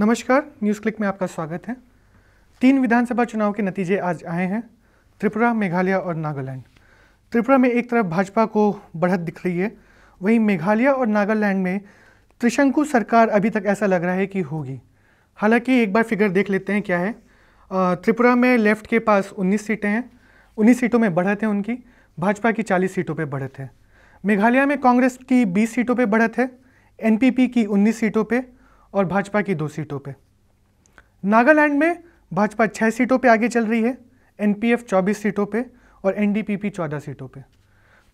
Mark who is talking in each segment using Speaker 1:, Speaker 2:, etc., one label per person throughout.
Speaker 1: नमस्कार news click में आपका स्वागत है तीन विधानसभा चुनाव के नतीजे आज आए हैं त्रिपुरा मेघालय और नागालैंड त्रिपुरा में एक तरफ भाजपा को बढ़त दिख रही है वहीं मेघालय और नागालैंड में त्रिशंकु सरकार अभी तक ऐसा लग रहा है कि होगी हालांकि एक बार फिगर देख लेते हैं क्या है त्रिपुरा में लेफ्ट के पास 19 सीटें हैं उन्नीस सीटों में बढ़त है उनकी भाजपा की चालीस सीटों पर बढ़त है मेघालय में कांग्रेस की बीस सीटों पर बढ़त है एनपीपी की उन्नीस सीटों पर और भाजपा की दो सीटों पे नागालैंड में भाजपा छः सीटों पे आगे चल रही है एनपीएफ 24 सीटों पे और एनडीपीपी 14 सीटों पे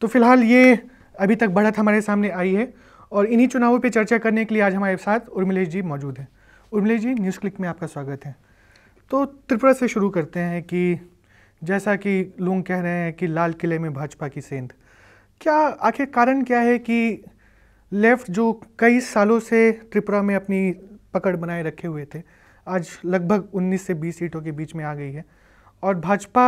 Speaker 1: तो फिलहाल ये अभी तक बढ़त हमारे सामने आई है और इन्हीं चुनावों पे चर्चा करने के लिए आज हमारे साथ उर्मिलेश जी मौजूद हैं उर्मिलेश जी न्यूज़ क्लिक में आपका स्वागत है तो त्रिपुरा से शुरू करते हैं कि जैसा कि लोग कह रहे हैं कि लाल किले में भाजपा की सेंध क्या आखिर कारण क्या है कि लेफ्ट जो कई सालों से त्रिपुरा में अपनी पकड़ बनाए रखे हुए थे आज लगभग 19 से 20 सीटों के बीच में आ गई है और भाजपा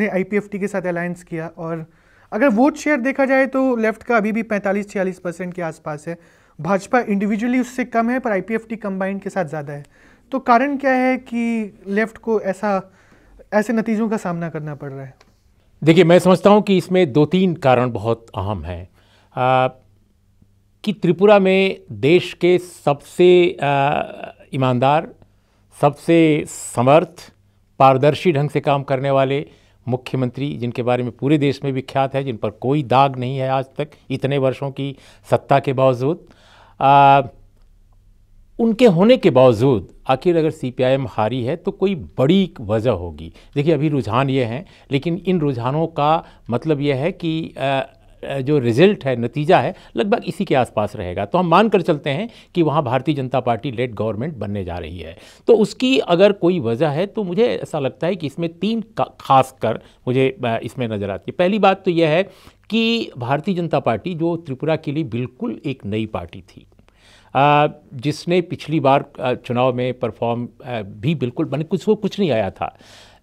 Speaker 1: ने आई के साथ अलायंस किया और अगर वोट शेयर देखा जाए तो लेफ्ट का अभी भी 45-46 परसेंट के आसपास है भाजपा इंडिविजुअली उससे कम है पर आईपीएफटी कंबाइंड के साथ ज़्यादा है तो कारण क्या है कि लेफ्ट को ऐसा ऐसे नतीजों का सामना करना पड़ रहा है
Speaker 2: देखिए मैं समझता हूँ कि इसमें दो तीन कारण बहुत अहम हैं कि त्रिपुरा में देश के सबसे ईमानदार सबसे समर्थ पारदर्शी ढंग से काम करने वाले मुख्यमंत्री जिनके बारे में पूरे देश में विख्यात है जिन पर कोई दाग नहीं है आज तक इतने वर्षों की सत्ता के बावजूद उनके होने के बावजूद आखिर अगर सीपीआईएम हारी है तो कोई बड़ी वजह होगी देखिए अभी रुझान ये हैं लेकिन इन रुझानों का मतलब यह है कि आ, जो रिजल्ट है नतीजा है लगभग इसी के आसपास रहेगा तो हम मान कर चलते हैं कि वहाँ भारतीय जनता पार्टी लेट गवर्नमेंट बनने जा रही है तो उसकी अगर कोई वजह है तो मुझे ऐसा लगता है कि इसमें तीन खास कर मुझे इसमें नज़र आती है पहली बात तो यह है कि भारतीय जनता पार्टी जो त्रिपुरा के लिए बिल्कुल एक नई पार्टी थी जिसने पिछली बार चुनाव में परफॉर्म भी बिल्कुल मैंने कुछ वो कुछ नहीं आया था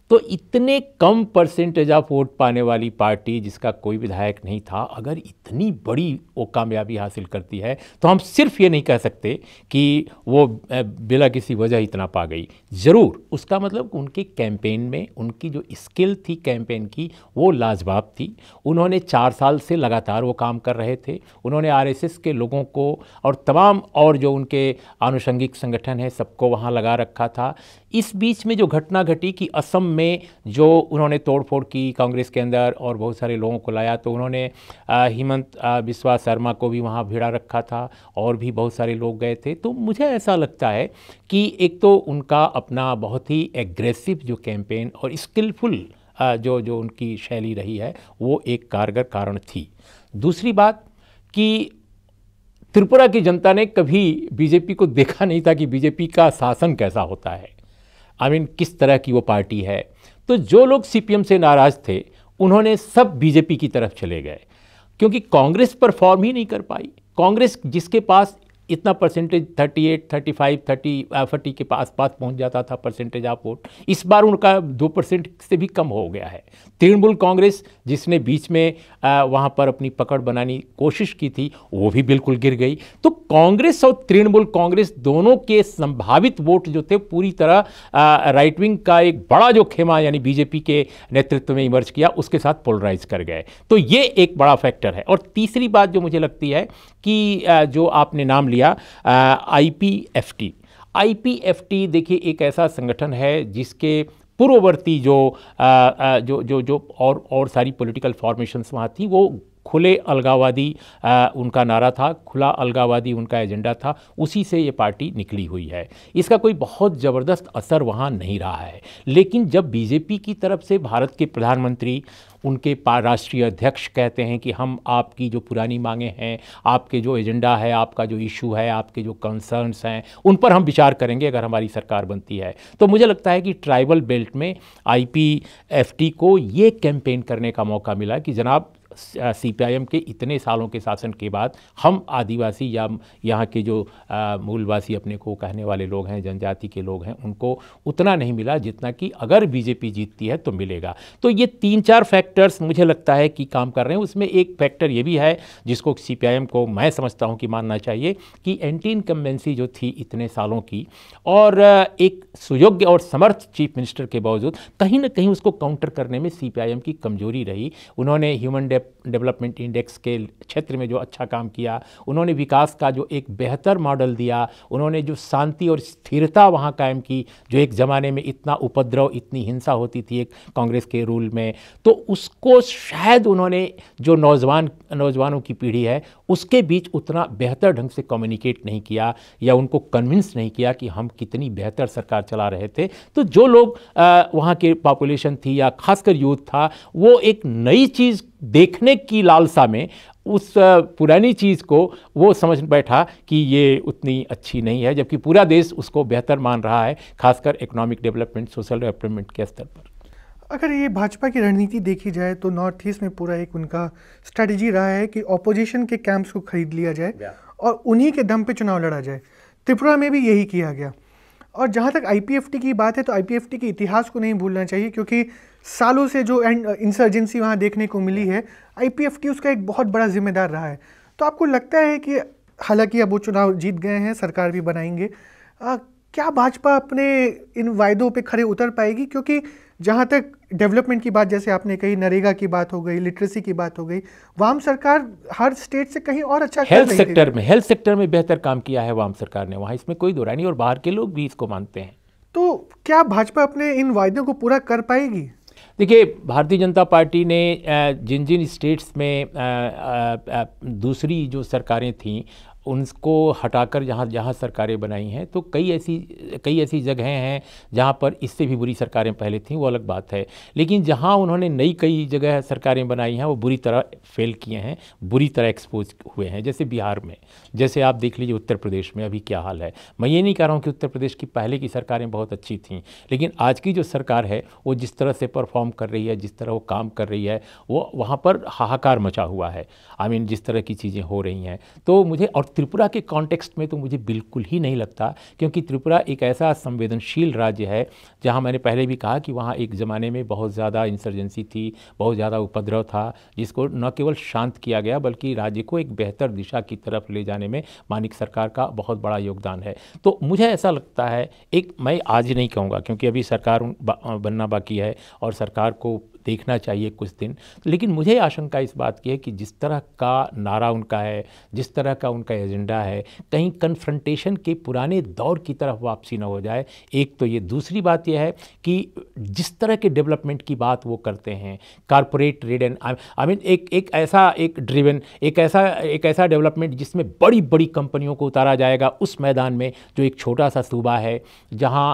Speaker 2: तो इतने कम परसेंटेज ऑफ वोट पाने वाली पार्टी जिसका कोई विधायक नहीं था अगर इतनी बड़ी वो कामयाबी हासिल करती है तो हम सिर्फ ये नहीं कह सकते कि वो बिला किसी वजह इतना पा गई ज़रूर उसका मतलब उनके कैंपेन में उनकी जो स्किल थी कैंपेन की वो लाजवाब थी उन्होंने चार साल से लगातार वो काम कर रहे थे उन्होंने आर के लोगों को और तमाम और जो उनके आनुषंगिक संगठन है सबको वहाँ लगा रखा था इस बीच में जो घटना घटी कि असम में जो उन्होंने तोड़फोड़ की कांग्रेस के अंदर और बहुत सारे लोगों को लाया तो उन्होंने हेमंत बिस्वा शर्मा को भी वहाँ भिड़ा रखा था और भी बहुत सारे लोग गए थे तो मुझे ऐसा लगता है कि एक तो उनका अपना बहुत ही एग्रेसिव जो कैंपेन और स्किलफुल जो जो उनकी शैली रही है वो एक कारगर कारण थी दूसरी बात कि त्रिपुरा की जनता ने कभी बीजेपी को देखा नहीं था कि बीजेपी का शासन कैसा होता है आई मीन किस तरह की वो पार्टी है तो जो लोग सीपीएम से नाराज़ थे उन्होंने सब बीजेपी की तरफ चले गए क्योंकि कांग्रेस परफॉर्म ही नहीं कर पाई कांग्रेस जिसके पास इतना परसेंटेज 38, 35, 30 फर्टी के पास पास पहुंच जाता था परसेंटेज ऑफ वोट इस बार उनका दो परसेंट से भी कम हो गया है तृणमूल कांग्रेस जिसने बीच में uh, वहां पर अपनी पकड़ बनाने कोशिश की थी वो भी बिल्कुल गिर गई तो कांग्रेस और तृणमूल कांग्रेस दोनों के संभावित वोट जो थे पूरी तरह राइट uh, विंग का एक बड़ा जो खेमा यानी बीजेपी के नेतृत्व में इमर्ज किया उसके साथ पोलराइज कर गए तो ये एक बड़ा फैक्टर है और तीसरी बात जो मुझे लगती है कि uh, जो आपने नाम लिया लिया आईपीएफटी आईपीएफटी देखिए एक ऐसा संगठन है जिसके पूर्ववर्ती जो आ, आ, जो जो जो और और सारी पॉलिटिकल फॉर्मेशंस वहाँ थी वो खुले अलगावादी उनका नारा था खुला अलगावादी उनका एजेंडा था उसी से ये पार्टी निकली हुई है इसका कोई बहुत ज़बरदस्त असर वहाँ नहीं रहा है लेकिन जब बीजेपी की तरफ से भारत के प्रधानमंत्री उनके राष्ट्रीय अध्यक्ष कहते हैं कि हम आपकी जो पुरानी मांगे हैं आपके जो एजेंडा है आपका जो इशू है आपके जो कंसर्न्स हैं उन पर हम विचार करेंगे अगर हमारी सरकार बनती है तो मुझे लगता है कि ट्राइबल बेल्ट में आईपीएफटी को ये कैंपेन करने का मौका मिला कि जनाब सीपीआईएम के इतने सालों के शासन के बाद हम आदिवासी या यहाँ के जो मूलवासी अपने को कहने वाले लोग हैं जनजाति के लोग हैं उनको उतना नहीं मिला जितना कि अगर बीजेपी जीतती है तो मिलेगा तो ये तीन चार फैक्टर्स मुझे लगता है कि काम कर रहे हैं उसमें एक फैक्टर ये भी है जिसको सी को मैं समझता हूँ कि मानना चाहिए कि एंटी इनकम्बेंसी जो थी इतने सालों की और एक सुयोग्य और समर्थ चीफ मिनिस्टर के बावजूद कहीं ना कहीं उसको काउंटर करने में सी की कमजोरी रही उन्होंने ह्यूमन डेप डेवलपमेंट इंडेक्स के क्षेत्र में जो अच्छा काम किया उन्होंने विकास का जो एक बेहतर मॉडल दिया उन्होंने जो शांति और स्थिरता वहाँ कायम की जो एक ज़माने में इतना उपद्रव इतनी हिंसा होती थी एक कांग्रेस के रूल में तो उसको शायद उन्होंने जो नौजवान नौजवानों की पीढ़ी है उसके बीच उतना बेहतर ढंग से कम्युनिकेट नहीं किया या उनको कन्विंस नहीं किया कि हम कितनी बेहतर सरकार चला रहे थे तो जो लोग वहाँ के पॉपुलेशन थी या खासकर यूथ था वो एक नई चीज़ देखने की लालसा में उस पुरानी चीज़ को वो समझ बैठा कि ये उतनी अच्छी नहीं है जबकि पूरा देश उसको बेहतर मान रहा है खासकर इकोनॉमिक डेवलपमेंट सोशल डेवलपमेंट के स्तर पर
Speaker 1: अगर ये भाजपा की रणनीति देखी जाए तो नॉर्थ ईस्ट में पूरा एक उनका स्ट्रेटजी रहा है कि ऑपोजिशन के कैंप्स को खरीद लिया जाए और उन्हीं के दम पे चुनाव लड़ा जाए त्रिपुरा में भी यही किया गया और जहाँ तक आई की बात है तो आई के इतिहास को नहीं भूलना चाहिए क्योंकि सालों से जो एंड इंसर्जेंसी uh, वहाँ देखने को मिली है आई उसका एक बहुत बड़ा जिम्मेदार रहा है तो आपको लगता है कि हालांकि अब वो चुनाव जीत गए हैं सरकार भी बनाएंगे आ, uh, क्या भाजपा अपने इन वायदों पे खड़े उतर पाएगी क्योंकि जहाँ तक डेवलपमेंट की बात जैसे आपने कही नरेगा की बात हो गई लिटरेसी की बात हो गई वाम सरकार हर स्टेट से कहीं और अच्छा हेल्थ सेक्टर
Speaker 2: में हेल्थ सेक्टर में बेहतर काम किया है वाम सरकार ने वहाँ इसमें कोई दोहराई नहीं और बाहर के लोग भी इसको मानते हैं
Speaker 1: तो क्या भाजपा अपने इन वायदों को पूरा कर पाएगी
Speaker 2: देखिए भारतीय जनता पार्टी ने जिन जिन स्टेट्स में दूसरी जो सरकारें थीं उनको हटाकर जहाँ जहाँ सरकारें बनाई हैं तो कई ऐसी कई ऐसी जगहें हैं जहाँ पर इससे भी बुरी सरकारें पहले थीं वो अलग बात है लेकिन जहाँ उन्होंने नई कई जगह सरकारें बनाई हैं वो बुरी तरह फेल किए हैं बुरी तरह एक्सपोज हुए हैं जैसे बिहार में जैसे आप देख लीजिए उत्तर प्रदेश में अभी क्या हाल है मैं ये नहीं कह रहा हूँ कि उत्तर प्रदेश की पहले की सरकारें बहुत अच्छी थीं लेकिन आज की जो सरकार है वो जिस तरह से परफॉर्म कर रही है जिस तरह वो काम कर रही है वो वहाँ पर हाहाकार मचा हुआ है आई मीन जिस तरह की चीज़ें हो रही हैं तो मुझे और त्रिपुरा के कॉन्टेक्स्ट में तो मुझे बिल्कुल ही नहीं लगता क्योंकि त्रिपुरा एक ऐसा संवेदनशील राज्य है जहाँ मैंने पहले भी कहा कि वहाँ एक ज़माने में बहुत ज़्यादा इंसर्जेंसी थी बहुत ज़्यादा उपद्रव था जिसको न केवल शांत किया गया बल्कि राज्य को एक बेहतर दिशा की तरफ ले जाने में मानिक सरकार का बहुत बड़ा योगदान है तो मुझे ऐसा लगता है एक मैं आज नहीं कहूँगा क्योंकि अभी सरकार बनना बाकी है और सरकार को देखना चाहिए कुछ दिन लेकिन मुझे आशंका इस बात की है कि जिस तरह का नारा उनका है जिस तरह का उनका एजेंडा है कहीं कन्फ्रंटेशन के पुराने दौर की तरफ वापसी ना हो जाए एक तो ये दूसरी बात यह है कि जिस तरह के डेवलपमेंट की बात वो करते हैं ट्रेड एंड आई मीन एक एक ऐसा एक ड्रिवन एक ऐसा एक ऐसा डेवलपमेंट जिसमें बड़ी बड़ी कंपनियों को उतारा जाएगा उस मैदान में जो एक छोटा सा सूबा है जहाँ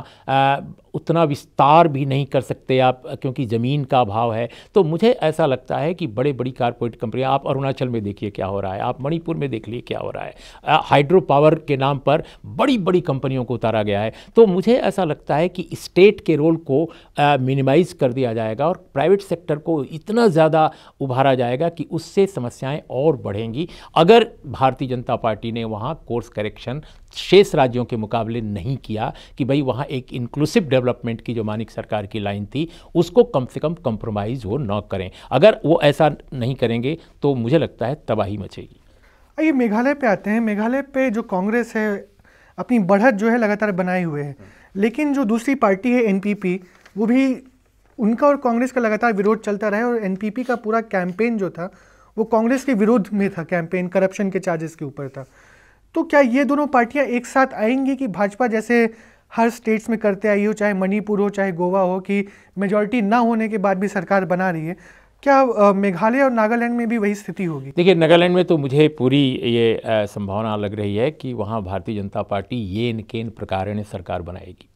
Speaker 2: उतना विस्तार भी नहीं कर सकते आप क्योंकि ज़मीन का अभाव है तो मुझे ऐसा लगता है कि बड़े बड़ी कारपोरेट कंपनियाँ आप अरुणाचल में देखिए क्या हो रहा है आप मणिपुर में देख लिए क्या हो रहा है हाइड्रो पावर के नाम पर बड़ी बड़ी कंपनियों को उतारा गया है तो मुझे ऐसा लगता है कि स्टेट के रोल को मिनिमाइज़ कर दिया जाएगा और प्राइवेट सेक्टर को इतना ज़्यादा उभारा जाएगा कि उससे समस्याएँ और बढ़ेंगी अगर भारतीय जनता पार्टी ने वहाँ कोर्स करेक्शन शेष राज्यों के मुकाबले नहीं किया कि भाई वहाँ एक इंक्लूसिव डेवलपमेंट की जो मानिक सरकार की लाइन थी उसको कम से कम कंप्रोमाइज़ वो न करें अगर वो ऐसा नहीं करेंगे तो मुझे लगता है तबाही मचेगी
Speaker 1: आइए मेघालय पे आते हैं मेघालय पे जो कांग्रेस है अपनी बढ़त जो है लगातार बनाए हुए है लेकिन जो दूसरी पार्टी है एनपीपी वो भी उनका और कांग्रेस का लगातार विरोध चलता रहा और एनपीपी का पूरा कैंपेन जो था वो कांग्रेस के विरोध में था कैंपेन करप्शन के चार्जेस के ऊपर था तो क्या ये दोनों पार्टियां एक साथ आएंगी कि भाजपा जैसे हर स्टेट्स में करते आई हो चाहे मणिपुर हो चाहे गोवा हो कि मेजोरिटी ना होने के बाद भी सरकार बना रही है क्या मेघालय और नागालैंड में भी वही स्थिति होगी
Speaker 2: देखिए नागालैंड में तो मुझे पूरी ये संभावना लग रही है कि वहाँ भारतीय जनता पार्टी ये केन प्रकार सरकार बनाएगी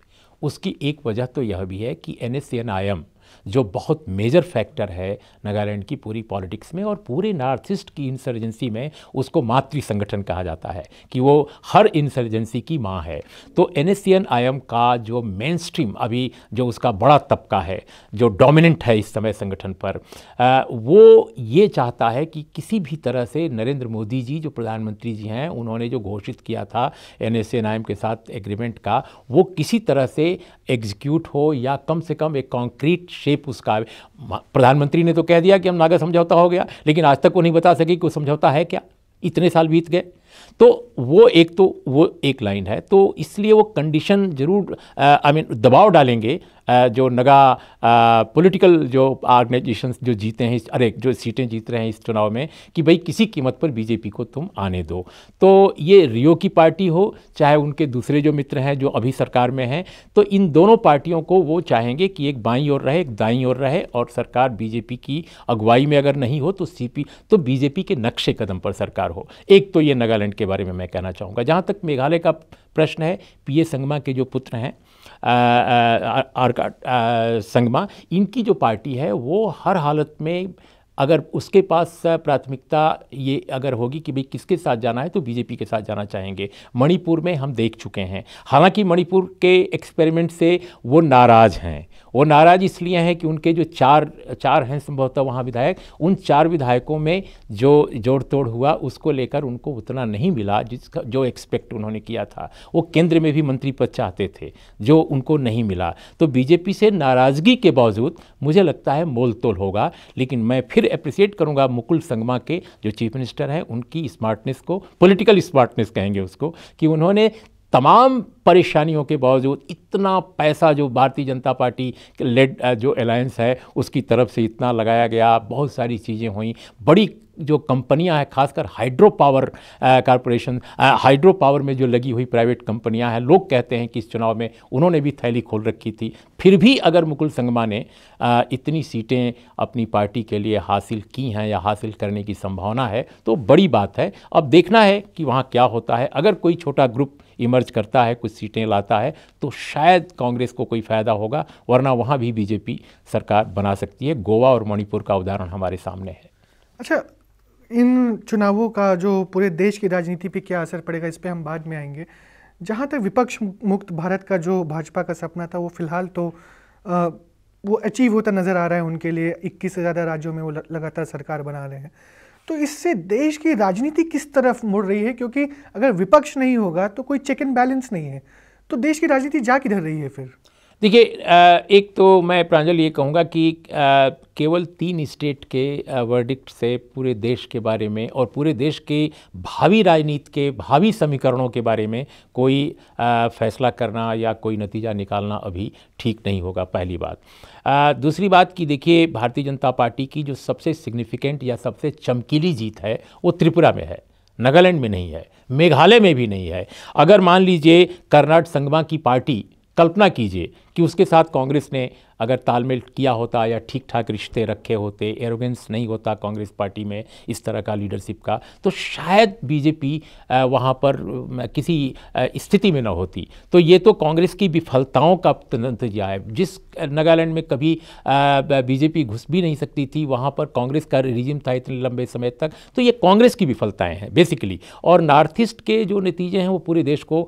Speaker 2: उसकी एक वजह तो यह भी है कि N S N I M जो बहुत मेजर फैक्टर है नागालैंड की पूरी पॉलिटिक्स में और पूरे नॉर्थ ईस्ट की इंसर्जेंसी में उसको मातृ संगठन कहा जाता है कि वो हर इंसर्जेंसी की माँ है तो एन एस का जो मेन स्ट्रीम अभी जो उसका बड़ा तबका है जो डोमिनेंट है इस समय संगठन पर आ, वो ये चाहता है कि किसी भी तरह से नरेंद्र मोदी जी जो प्रधानमंत्री जी हैं उन्होंने जो घोषित किया था एन एस के साथ एग्रीमेंट का वो किसी तरह से एग्जीक्यूट हो या कम से कम एक कॉन्क्रीट शेप उसका प्रधानमंत्री ने तो कह दिया कि हम नागा समझौता हो गया लेकिन आज तक वो नहीं बता सके कि वो समझौता है क्या इतने साल बीत गए तो वो एक तो वो एक लाइन है तो इसलिए वो कंडीशन जरूर आई मीन दबाव डालेंगे जो नगा पॉलिटिकल जो ऑर्गेनाइजेशन जो जीते हैं अरे जो सीटें जीत रहे हैं इस चुनाव में कि भाई किसी कीमत पर बीजेपी को तुम आने दो तो ये रियो की पार्टी हो चाहे उनके दूसरे जो मित्र हैं जो अभी सरकार में हैं तो इन दोनों पार्टियों को वो चाहेंगे कि एक बाई और रहे एक दाई और रहे और सरकार बीजेपी की अगुवाई में अगर नहीं हो तो सी तो बीजेपी के नक्शे कदम पर सरकार हो एक तो ये नागालैंड के बारे में मैं कहना चाहूँगा जहाँ तक मेघालय का प्रश्न है पीए संगमा के जो पुत्र हैं संगमा इनकी जो पार्टी है वो हर हालत में अगर उसके पास प्राथमिकता ये अगर होगी कि भाई किसके साथ जाना है तो बीजेपी के साथ जाना चाहेंगे मणिपुर में हम देख चुके हैं हालांकि मणिपुर के एक्सपेरिमेंट से वो नाराज़ हैं वो नाराज़ इसलिए हैं कि उनके जो चार चार हैं संभवतः वहाँ विधायक उन चार विधायकों में जो जोड़ तोड़ हुआ उसको लेकर उनको उतना नहीं मिला जिसका जो एक्सपेक्ट उन्होंने किया था वो केंद्र में भी मंत्री पद चाहते थे जो उनको नहीं मिला तो बीजेपी से नाराज़गी के बावजूद मुझे लगता है मोल तोल होगा लेकिन मैं फिर फिर अप्रिसिएट करूँगा मुकुल संगमा के जो चीफ मिनिस्टर हैं उनकी स्मार्टनेस को पॉलिटिकल स्मार्टनेस कहेंगे उसको कि उन्होंने तमाम परेशानियों के बावजूद इतना पैसा जो भारतीय जनता पार्टी लेड जो अलायंस है उसकी तरफ से इतना लगाया गया बहुत सारी चीज़ें हुई बड़ी जो कंपनियां हैं खासकर hydro power corporation hydro power में जो लगी हुई प्राइवेट कंपनियां हैं लोग कहते हैं कि इस चुनाव में उन्होंने भी थैली खोल रखी थी फिर भी अगर मुकुल संगमा ने आ, इतनी सीटें अपनी पार्टी के लिए हासिल की हैं या हासिल करने की संभावना है तो बड़ी बात है अब देखना है कि वहाँ क्या होता है अगर कोई छोटा ग्रुप इमर्ज करता है कुछ सीटें लाता है तो शायद कांग्रेस को कोई फ़ायदा होगा वरना वहाँ भी बीजेपी सरकार बना सकती है गोवा और मणिपुर का उदाहरण हमारे सामने है
Speaker 1: अच्छा इन चुनावों का जो पूरे देश की राजनीति पे क्या असर पड़ेगा इस पर हम बाद में आएंगे जहाँ तक विपक्ष मुक्त भारत का जो भाजपा का सपना था वो फिलहाल तो आ, वो अचीव होता नज़र आ रहा है उनके लिए इक्कीस से ज़्यादा राज्यों में वो लगातार सरकार बना रहे हैं तो इससे देश की राजनीति किस तरफ मुड़ रही है क्योंकि अगर विपक्ष नहीं होगा तो कोई चेक एंड बैलेंस नहीं है तो देश की राजनीति जा किधर रही है फिर
Speaker 2: देखिए एक तो मैं प्रांजल ये कहूँगा कि केवल तीन स्टेट के वर्डिक्ट से पूरे देश के बारे में और पूरे देश के भावी राजनीति के भावी समीकरणों के बारे में कोई फैसला करना या कोई नतीजा निकालना अभी ठीक नहीं होगा पहली बात दूसरी बात कि देखिए भारतीय जनता पार्टी की जो सबसे सिग्निफिकेंट या सबसे चमकीली जीत है वो त्रिपुरा में है नागालैंड में नहीं है मेघालय में भी नहीं है अगर मान लीजिए कर्नाट संगमा की पार्टी कल्पना कीजिए कि उसके साथ कांग्रेस ने अगर तालमेल किया होता या ठीक ठाक रिश्ते रखे होते एरोगेंस नहीं होता कांग्रेस पार्टी में इस तरह का लीडरशिप का तो शायद बीजेपी वहाँ पर किसी स्थिति में न होती तो ये तो कांग्रेस की विफलताओं का नतीजा है जिस नागालैंड में कभी बीजेपी घुस भी नहीं सकती थी वहाँ पर कांग्रेस का रिजिम था इतने लंबे समय तक तो ये कांग्रेस की विफलताएँ हैं बेसिकली और नॉर्थ ईस्ट के जो नतीजे हैं वो पूरे देश को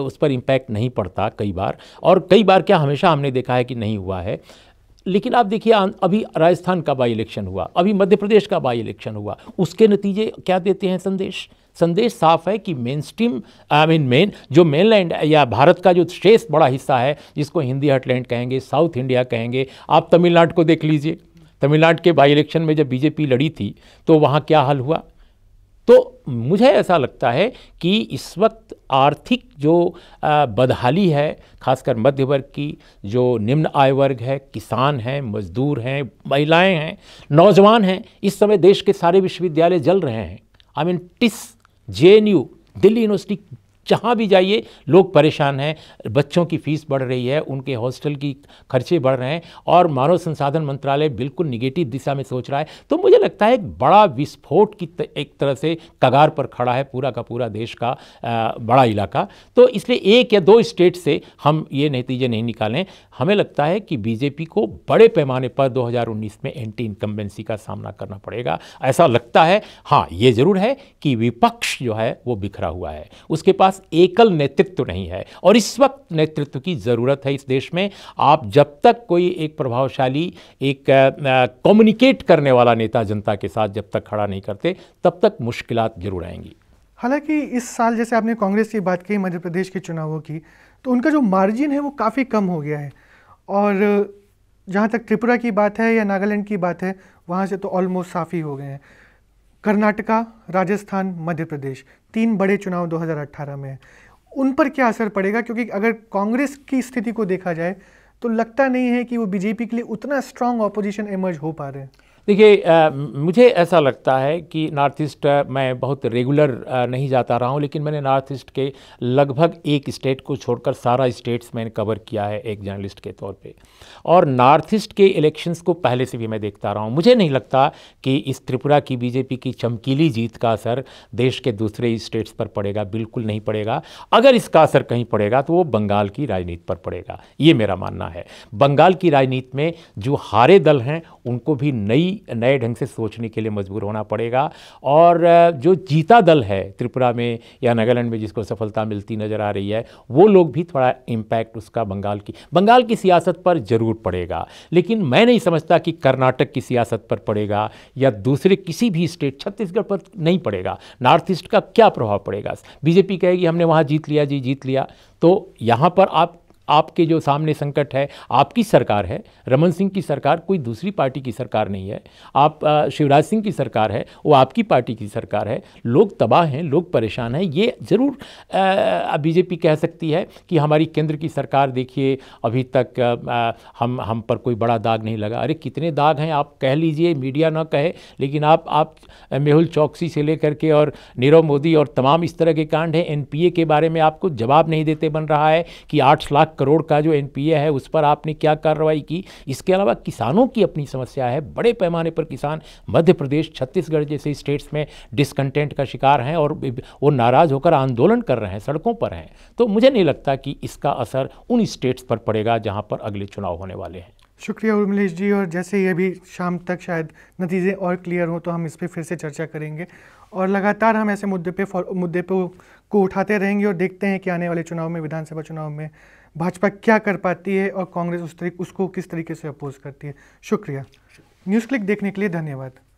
Speaker 2: उस पर इम्पैक्ट नहीं पड़ता कई बार और कई बार क्या हमेशा हमने देखा है कि नहीं हुआ है लेकिन आप देखिए अभी राजस्थान का बाई इलेक्शन हुआ अभी मध्य प्रदेश का बाई इलेक्शन हुआ उसके नतीजे क्या देते हैं संदेश संदेश साफ है कि mainstream I mean main जो मेनलैंड या भारत का जो शेष बड़ा हिस्सा है जिसको हिंदी हटलैंड कहेंगे साउथ इंडिया कहेंगे आप तमिलनाडु को देख लीजिए तमिलनाडु के बाई इलेक्शन में जब बीजेपी लड़ी थी तो वहाँ क्या हाल हुआ तो मुझे ऐसा लगता है कि इस वक्त आर्थिक जो बदहाली है खासकर मध्य वर्ग की जो निम्न आय वर्ग है किसान हैं मजदूर हैं महिलाएं हैं नौजवान हैं इस समय देश के सारे विश्वविद्यालय जल रहे हैं I mean TISS J Delhi university जहाँ भी जाइए लोग परेशान हैं बच्चों की फ़ीस बढ़ रही है उनके हॉस्टल की खर्चे बढ़ रहे हैं और मानव संसाधन मंत्रालय बिल्कुल निगेटिव दिशा में सोच रहा है तो मुझे लगता है एक बड़ा विस्फोट की एक तरह से कगार पर खड़ा है पूरा का पूरा देश का आ, बड़ा इलाका तो इसलिए एक या दो स्टेट से हम ये नतीजे नहीं निकालें हमें लगता है कि बीजेपी को बड़े पैमाने पर दो में एंटी इनकम्बेंसी का सामना करना पड़ेगा ऐसा लगता है हाँ ये ज़रूर है कि विपक्ष जो है वो बिखरा हुआ है उसके पास पास एकल नेतृत्व नहीं है और इस वक्त नेतृत्व की ज़रूरत है इस देश में आप जब तक कोई एक प्रभावशाली एक कम्युनिकेट करने वाला नेता जनता के साथ जब तक खड़ा नहीं करते तब तक मुश्किल जरूर आएंगी
Speaker 1: हालांकि इस साल जैसे आपने कांग्रेस की बात की मध्य प्रदेश के चुनावों की तो उनका जो मार्जिन है वो काफ़ी कम हो गया है और जहाँ तक त्रिपुरा की बात है या नागालैंड की बात है वहाँ से तो ऑलमोस्ट साफ़ ही हो गए हैं कर्नाटका राजस्थान मध्य प्रदेश तीन बड़े चुनाव 2018 में उन पर क्या असर पड़ेगा क्योंकि अगर कांग्रेस की स्थिति को देखा जाए तो लगता नहीं है कि वो बीजेपी के लिए उतना स्ट्रांग ऑपोजिशन इमर्ज हो पा रहे हैं
Speaker 2: देखिए मुझे ऐसा लगता है कि नॉर्थ ईस्ट मैं बहुत रेगुलर नहीं जाता रहा हूँ लेकिन मैंने नॉर्थ ईस्ट के लगभग एक स्टेट को छोड़कर सारा स्टेट्स मैंने कवर किया है एक जर्नलिस्ट के तौर पे और नॉर्थ ईस्ट के इलेक्शंस को पहले से भी मैं देखता रहा हूँ मुझे नहीं लगता कि इस त्रिपुरा की बीजेपी की चमकीली जीत का असर देश के दूसरे स्टेट्स पर पड़ेगा बिल्कुल नहीं पड़ेगा अगर इसका असर कहीं पड़ेगा तो वो बंगाल की राजनीति पर पड़ेगा ये मेरा मानना है बंगाल की राजनीति में जो हारे दल हैं उनको भी नई नए ढंग से सोचने के लिए मजबूर होना पड़ेगा और जो जीता दल है त्रिपुरा में या नागालैंड में जिसको सफलता मिलती नज़र आ रही है वो लोग भी थोड़ा इम्पैक्ट उसका बंगाल की बंगाल की सियासत पर ज़रूर पड़ेगा लेकिन मैं नहीं समझता कि कर्नाटक की सियासत पर पड़ेगा या दूसरे किसी भी स्टेट छत्तीसगढ़ पर नहीं पड़ेगा नॉर्थ ईस्ट का क्या प्रभाव पड़ेगा बीजेपी कहेगी हमने वहाँ जीत लिया जी जीत लिया तो यहाँ पर आप आपके जो सामने संकट है आपकी सरकार है रमन सिंह की सरकार कोई दूसरी पार्टी की सरकार नहीं है आप शिवराज सिंह की सरकार है वो आपकी पार्टी की सरकार है लोग तबाह हैं लोग परेशान हैं ये ज़रूर बीजेपी कह सकती है कि हमारी केंद्र की सरकार देखिए अभी तक आ, हम हम पर कोई बड़ा दाग नहीं लगा अरे कितने दाग हैं आप कह लीजिए मीडिया ना कहे लेकिन आप आप मेहुल चौकसी से लेकर के और नीरव मोदी और तमाम इस तरह के कांड हैं एन के बारे में आपको जवाब नहीं देते बन रहा है कि आठ लाख लाख करोड़ का जो एनपीए है उस पर आपने क्या कार्रवाई की इसके अलावा किसानों की अपनी समस्या है बड़े पैमाने पर किसान मध्य प्रदेश छत्तीसगढ़ जैसे स्टेट्स में डिसकंटेंट का शिकार हैं और वो नाराज़ होकर आंदोलन कर रहे हैं सड़कों पर हैं तो मुझे नहीं लगता कि इसका असर उन स्टेट्स पर पड़ेगा जहाँ पर अगले चुनाव होने वाले हैं
Speaker 1: शुक्रिया उर्मिलेश जी और जैसे ही अभी शाम तक शायद नतीजे और क्लियर हों तो हम इस पर फिर से चर्चा करेंगे और लगातार हम ऐसे मुद्दे पे मुद्दे पे को उठाते रहेंगे और देखते हैं कि आने वाले चुनाव में विधानसभा चुनाव में भाजपा क्या कर पाती है और कांग्रेस उस तरीके उसको किस तरीके से अपोज करती है शुक्रिया न्यूज़ क्लिक देखने के लिए धन्यवाद